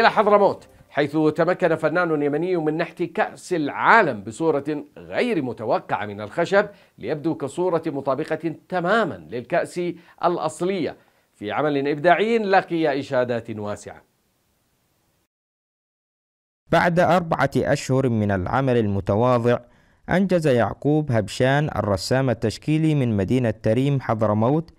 إلى حضرموت حيث تمكن فنان يمني من نحت كأس العالم بصورة غير متوقعة من الخشب ليبدو كصورة مطابقة تماما للكأس الأصلية في عمل إبداعي لقي إشادات واسعة بعد أربعة أشهر من العمل المتواضع أنجز يعقوب هبشان الرسام التشكيلي من مدينة تريم حضرموت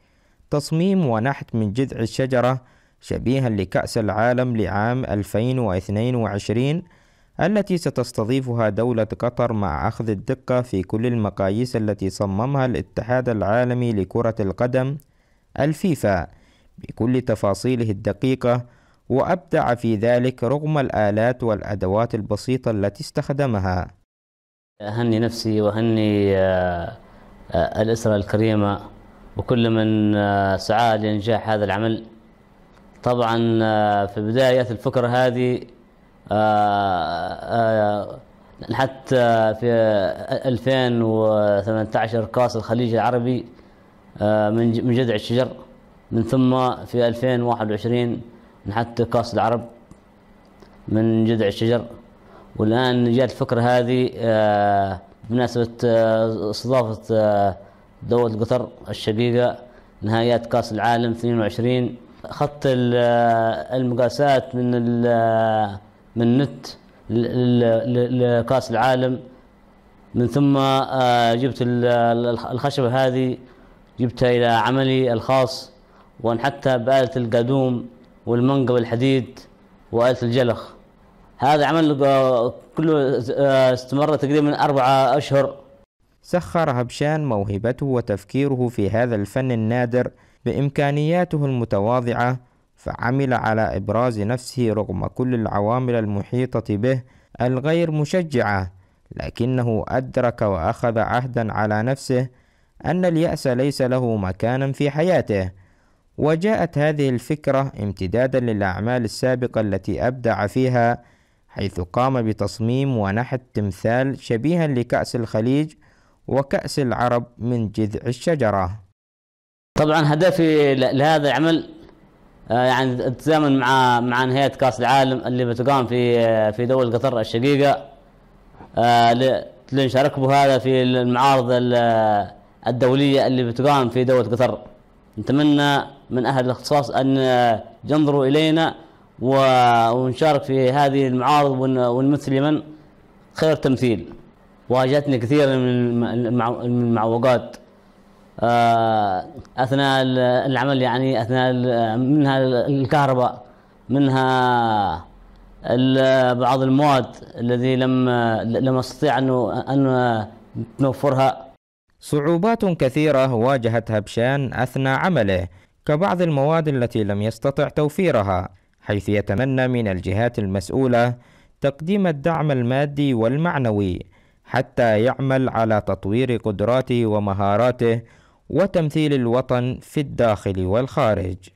تصميم ونحت من جذع الشجرة شبيها لكأس العالم لعام 2022 التي ستستضيفها دولة قطر مع أخذ الدقة في كل المقاييس التي صممها الاتحاد العالمي لكرة القدم الفيفا بكل تفاصيله الدقيقة وأبدع في ذلك رغم الآلات والأدوات البسيطة التي استخدمها أهني نفسي وأهني آه، آه، الأسرة الكريمة وكل من آه، سعى لإنجاح هذا العمل طبعا آه، في بداية الفكرة هذه آه، آه، حتى في 2018 كاس الخليج العربي من جذع الشجر من ثم في 2021 نحط كاس العرب من جذع الشجر والآن جاءت الفكرة هذه بمناسبة استضافة دولة قطر الشقيقة نهايات كاس العالم 22 خط آه، المقاسات من آه، من النت لكاس العالم من ثم آه، جبت الخشبة هذه جبتها إلى عملي الخاص وانحتها بآلة القادوم والمنقى والحديد وآلة الجلخ هذا عمل كله استمر تقريبا أربعة أشهر سخر هبشان موهبته وتفكيره في هذا الفن النادر بإمكانياته المتواضعة فعمل على إبراز نفسه رغم كل العوامل المحيطة به الغير مشجعة لكنه أدرك وأخذ عهدا على نفسه أن اليأس ليس له مكانا في حياته وجاءت هذه الفكرة امتدادا للأعمال السابقة التي أبدع فيها حيث قام بتصميم ونحت تمثال شبيها لكأس الخليج وكأس العرب من جذع الشجرة طبعا هدفي لهذا العمل آه، يعني التزامن مع مع نهايه كاس العالم اللي بتقام في آه، في دول قطر الشقيقه آه، لنشارك بهذا في المعارض الدوليه اللي بتقام في دوله قطر نتمنى من اهل الاختصاص ان ينظروا الينا ونشارك في هذه المعارض ونمثل لمن خير تمثيل واجهتني كثير من المعوقات آه، اثناء العمل يعني اثناء منها الكهرباء منها بعض المواد الذي لم لم استطيع انه ان نوفرها صعوبات كثيرة واجهتها بشان أثناء عمله كبعض المواد التي لم يستطع توفيرها حيث يتمنى من الجهات المسؤولة تقديم الدعم المادي والمعنوي حتى يعمل على تطوير قدراته ومهاراته وتمثيل الوطن في الداخل والخارج